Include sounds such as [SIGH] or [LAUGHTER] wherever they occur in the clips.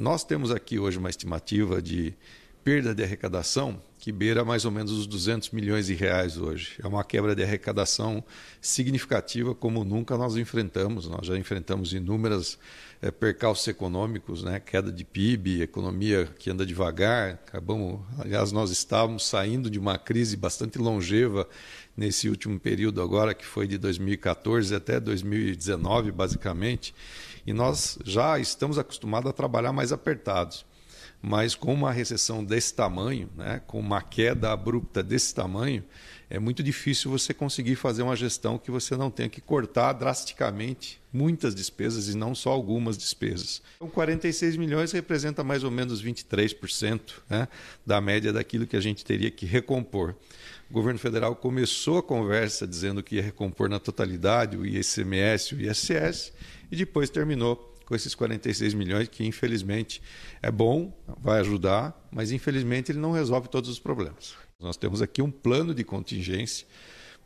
Nós temos aqui hoje uma estimativa de perda de arrecadação que beira mais ou menos os 200 milhões de reais hoje. É uma quebra de arrecadação significativa como nunca nós enfrentamos. Nós já enfrentamos inúmeras é, percalços econômicos, né? queda de PIB, economia que anda devagar. Acabamos, aliás, nós estávamos saindo de uma crise bastante longeva nesse último período agora, que foi de 2014 até 2019, basicamente. E nós já estamos acostumados a trabalhar mais apertados mas com uma recessão desse tamanho, né, com uma queda abrupta desse tamanho, é muito difícil você conseguir fazer uma gestão que você não tenha que cortar drasticamente muitas despesas e não só algumas despesas. Então, 46 milhões representa mais ou menos 23% né, da média daquilo que a gente teria que recompor. O governo federal começou a conversa dizendo que ia recompor na totalidade o ISMS e o ISS e depois terminou com esses 46 milhões, que infelizmente é bom, vai ajudar, mas infelizmente ele não resolve todos os problemas. Nós temos aqui um plano de contingência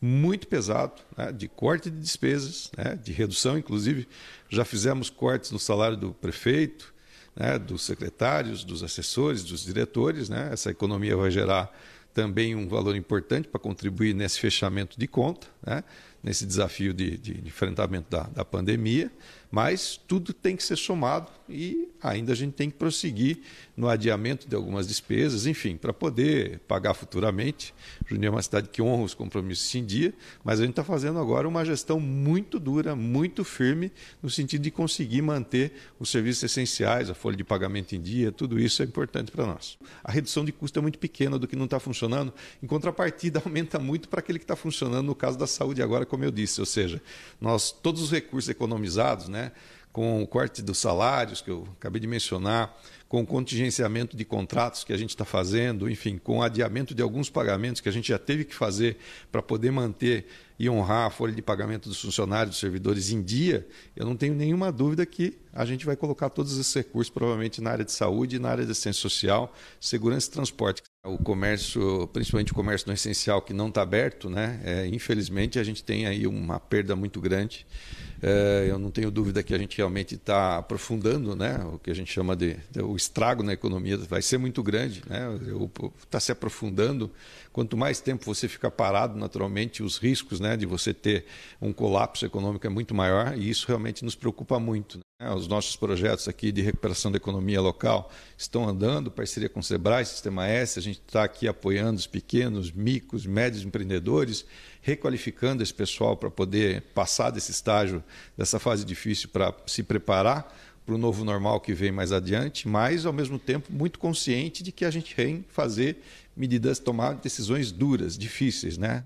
muito pesado, né, de corte de despesas, né, de redução, inclusive já fizemos cortes no salário do prefeito, né, dos secretários, dos assessores, dos diretores. Né? Essa economia vai gerar também um valor importante para contribuir nesse fechamento de conta né? nesse desafio de, de, enfrentamento da, da, pandemia, mas tudo tem que ser somado e ainda a gente tem que prosseguir no adiamento de algumas despesas, enfim, para poder pagar futuramente. Juninho é uma cidade que honra os compromissos em dia, mas a gente está fazendo agora uma gestão muito dura, muito firme, no sentido de conseguir manter os serviços essenciais, a folha de pagamento em dia, tudo isso é importante para nós. A redução de custo é muito pequena do que não está funcionando, em contrapartida, [LAUGHS] aumenta muito para aquele que está funcionando, no caso da saúde agora, como eu disse, ou seja, nós todos os recursos economizados, né, com o corte dos salários que eu acabei de mencionar, com o contingenciamento de contratos que a gente está fazendo, enfim, com o adiamento de alguns pagamentos que a gente já teve que fazer para poder manter e honrar a folha de pagamento dos funcionários, dos servidores em dia, eu não tenho nenhuma dúvida que a gente vai colocar todos esses recursos, provavelmente na área de saúde, na área de assistência social, segurança e transporte. O comércio, principalmente o comércio não essencial que não está aberto, né? É, infelizmente a gente tem aí uma perda muito grande. É, eu não tenho dúvida que a gente realmente está aprofundando né? o que a gente chama de, de o estrago na economia vai ser muito grande, né? Está se aprofundando. Quanto mais tempo você fica parado, naturalmente, os riscos, né, de você ter um colapso econômico é muito maior e isso realmente nos preocupa muito. Né? Os nossos projetos aqui de recuperação da economia local estão andando, parceria com o Sebrae, Sistema S, a gente está aqui apoiando os pequenos, micos, médios empreendedores, requalificando esse pessoal para poder passar desse estágio, dessa fase difícil, para se preparar para o novo normal que vem mais adiante, mas ao mesmo tempo muito consciente de que a gente tem que fazer medidas, tomar decisões duras, difíceis, né?